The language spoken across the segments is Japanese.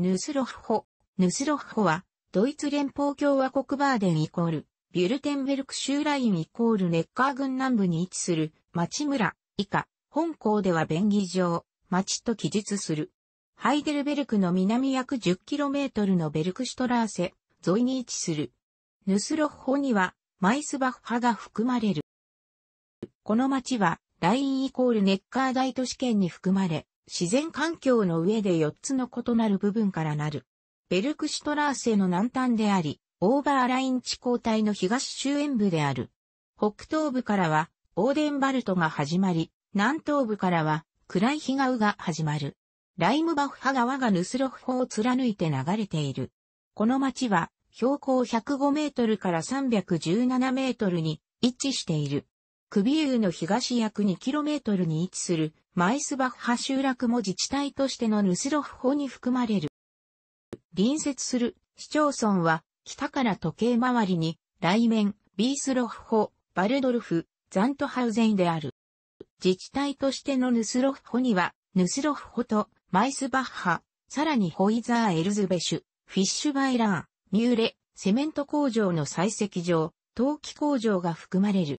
ヌスロフホ。ヌスロフホは、ドイツ連邦共和国バーデンイコール、ビュルテンベルク州ラインイコールネッカー郡南部に位置する町村以下、本校では便宜上、町と記述する。ハイデルベルクの南約 10km のベルクシュトラーセ沿いに位置する。ヌスロッホにはマイスバッハが含まれる。この町はラインイコールネッカー大都市圏に含まれ、自然環境の上で4つの異なる部分からなる。ベルクシュトラーセの南端であり、オーバーライン地交帯の東周辺部である。北東部からは、オーデンバルトが始まり、南東部からは、クライヒガウが始まる。ライムバッハ川がヌスロフ法を貫いて流れている。この町は、標高105メートルから317メートルに位置している。クビーの東約 2km に位置するマイスバッハ集落も自治体としてのヌスロフ法に含まれる。隣接する市町村は北から時計回りに、来面、ビースロフホ、バルドルフ、ザントハウゼンである。自治体としてのヌスロフホには、ヌスロフホとマイスバッハ、さらにホイザー・エルズベシュ、フィッシュバイラー、ミューレ、セメント工場の採石場、陶器工場が含まれる。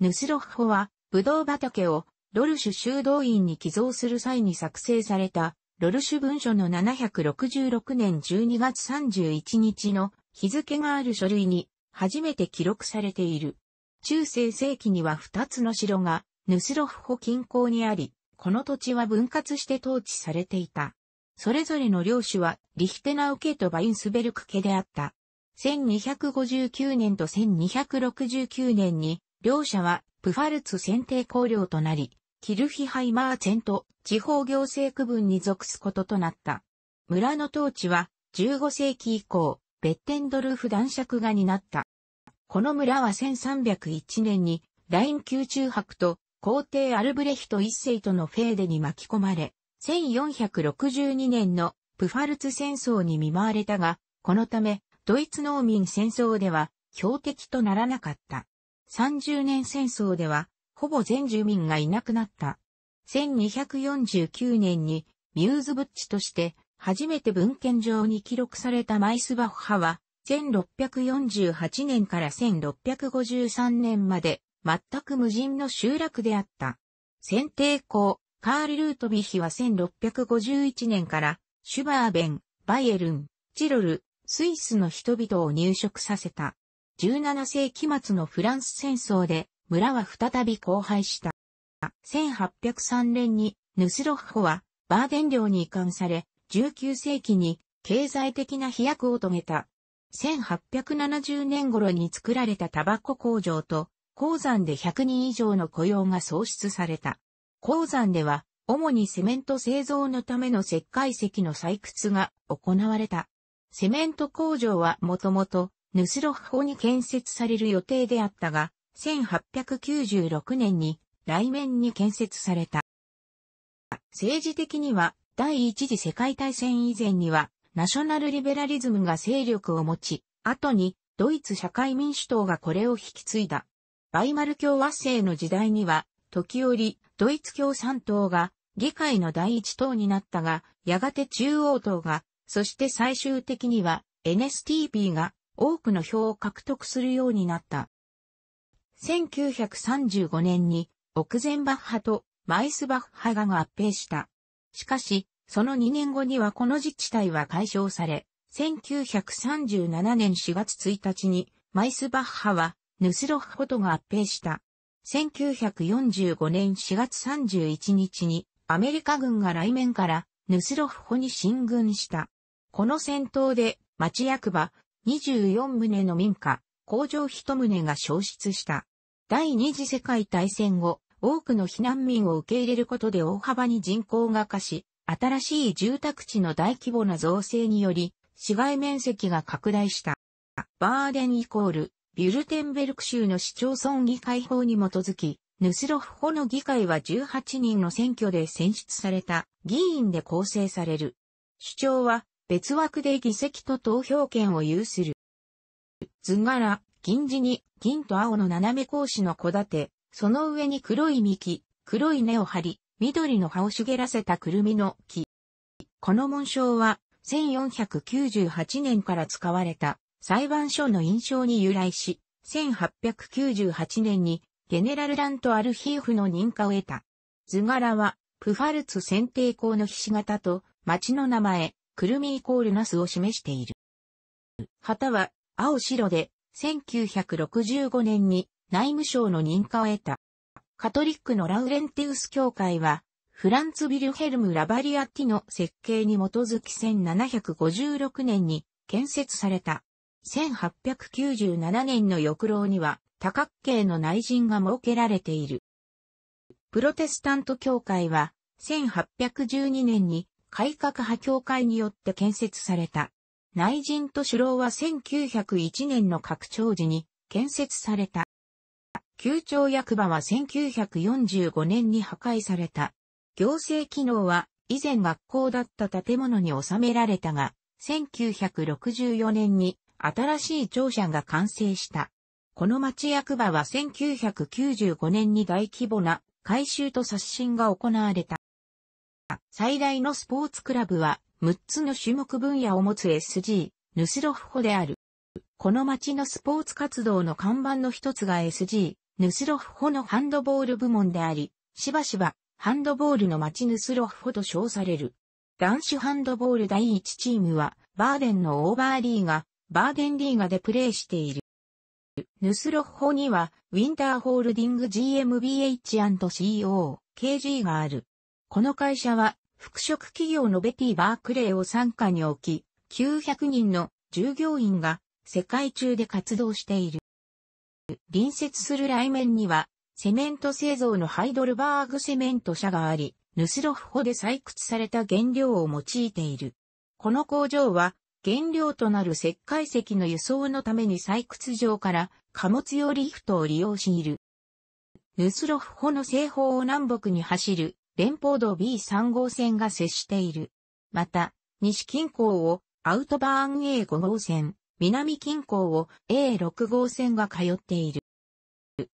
ヌスロッホは、ブドウ畑をロルシュ修道院に寄贈する際に作成された、ロルシュ文書の766年12月31日の日付がある書類に初めて記録されている。中世世紀には2つの城がヌスロッホ近郊にあり、この土地は分割して統治されていた。それぞれの領主はリヒテナウ家とバインスベルク家であった。1259年と1269年に両者は、プファルツ選定公領となり、キルヒハイマーチェント地方行政区分に属すこととなった。村の統治は、15世紀以降、ベッテンドルフ男爵が担った。この村は1301年に、ライン宮中博と皇帝アルブレヒト一世とのフェーデに巻き込まれ、1462年のプファルツ戦争に見舞われたが、このため、ドイツ農民戦争では標的とならなかった。30年戦争では、ほぼ全住民がいなくなった。1249年にミューズブッチとして初めて文献上に記録されたマイスバッハは、1648年から1653年まで全く無人の集落であった。選定校、カール・ルートビヒは1651年からシュバーベン、バイエルン、チロル、スイスの人々を入植させた。17世紀末のフランス戦争で村は再び荒廃した。1803年にヌスロッホはバーデン領に移管され、19世紀に経済的な飛躍を遂げた。1870年頃に作られたタバコ工場と、鉱山で100人以上の雇用が創出された。鉱山では、主にセメント製造のための石灰石の採掘が行われた。セメント工場はもともとヌスロッホに建設される予定であったが、1896年に来面に建設された。政治的には第一次世界大戦以前にはナショナルリベラリズムが勢力を持ち、後にドイツ社会民主党がこれを引き継いだ。バイマル共和政の時代には、時折、ドイツ共産党が議会の第一党になったが、やがて中央党が、そして最終的には NSTP が多くの票を獲得するようになった。1935年に、オクゼンバッハとマイスバッハが合併した。しかし、その2年後にはこの自治体は解消され、1937年4月1日に、マイスバッハは、ヌスロッホとが合併した。1945年4月31日に、アメリカ軍が来面から、ヌスロッホに進軍した。この戦闘で、町役場、24棟の民家、工場1棟が消失した。第二次世界大戦後、多くの避難民を受け入れることで大幅に人口が化し、新しい住宅地の大規模な造成により、市街面積が拡大した。バーデンイコール、ビュルテンベルク州の市町村議会法に基づき、ヌスロフホの議会は18人の選挙で選出された議員で構成される。主張は別枠で議席と投票権を有する。図柄、銀地に銀と青の斜め格子の小て、その上に黒い幹、黒い根を張り、緑の葉を茂らせたくるみの木。この紋章は1498年から使われた裁判所の印象に由来し、1898年にゲネラルラントアルヒーフの認可を得た。図柄はプファルツ選定校のひし形と町の名前、クルミイコールナスを示している。旗は青白で1965年に内務省の認可を得た。カトリックのラウレンテウス教会はフランツ・ビルヘルム・ラバリアティの設計に基づき1756年に建設された。1897年の翼老には多角形の内陣が設けられている。プロテスタント教会は1812年に改革派協会によって建設された。内陣と首脳は1901年の拡張時に建設された。旧庁役場は1945年に破壊された。行政機能は以前学校だった建物に収められたが、1964年に新しい庁舎が完成した。この町役場は1995年に大規模な改修と刷新が行われた。最大のスポーツクラブは、6つの種目分野を持つ SG、ヌスロフホである。この町のスポーツ活動の看板の一つが SG、ヌスロフホのハンドボール部門であり、しばしば、ハンドボールの町ヌスロフホと称される。男子ハンドボール第1チームは、バーデンのオーバーリーガ、バーデンリーガでプレーしている。ヌスロッホには、ウィンターホールディング GmbH&CO、KG がある。この会社は、服飾企業のベティ・バークレーを傘下に置き、900人の従業員が世界中で活動している。隣接する来面には、セメント製造のハイドルバーグセメント社があり、ヌスロフホで採掘された原料を用いている。この工場は、原料となる石灰石の輸送のために採掘場から貨物用リフトを利用している。ヌスロフホの製法を南北に走る連邦道 B3 号線が接している。また、西近郊をアウトバーン A5 号線、南近郊を A6 号線が通っている。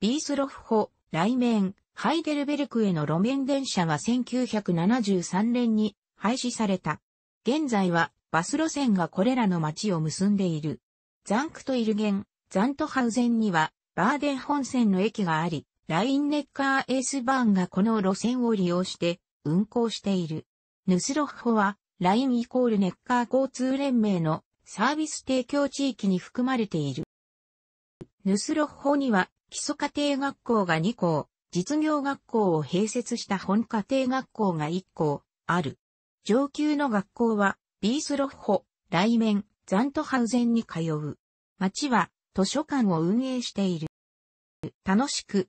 ビースロフホ、来面、ハイデルベルクへの路面電車は1973年に廃止された。現在はバス路線がこれらの街を結んでいる。ザンクトイルゲン、ザントハウゼンにはバーデン本線の駅があり、ラインネッカー S バーンがこの路線を利用して運行している。ヌスロッホは、ラインイコールネッカー交通連盟のサービス提供地域に含まれている。ヌスロッホには基礎家庭学校が2校、実業学校を併設した本家庭学校が1校ある。上級の学校はビースロッホ、来面、ザントハウゼンに通う。町は図書館を運営している。楽しく